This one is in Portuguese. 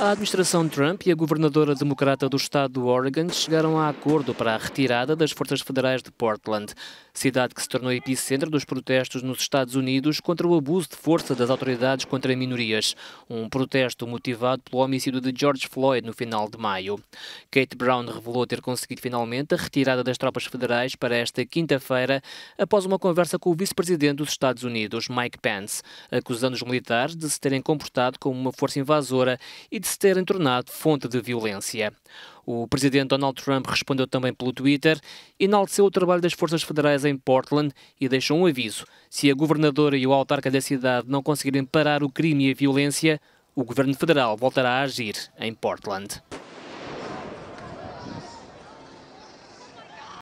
A administração Trump e a governadora democrata do estado do Oregon chegaram a acordo para a retirada das forças federais de Portland, cidade que se tornou epicentro dos protestos nos Estados Unidos contra o abuso de força das autoridades contra minorias, um protesto motivado pelo homicídio de George Floyd no final de maio. Kate Brown revelou ter conseguido finalmente a retirada das tropas federais para esta quinta-feira, após uma conversa com o vice-presidente dos Estados Unidos, Mike Pence, acusando os militares de se terem comportado como uma força invasora e de de se terem tornado fonte de violência. O presidente Donald Trump respondeu também pelo Twitter, enalteceu o trabalho das forças federais em Portland e deixou um aviso: se a governadora e o autarca da cidade não conseguirem parar o crime e a violência, o governo federal voltará a agir em Portland.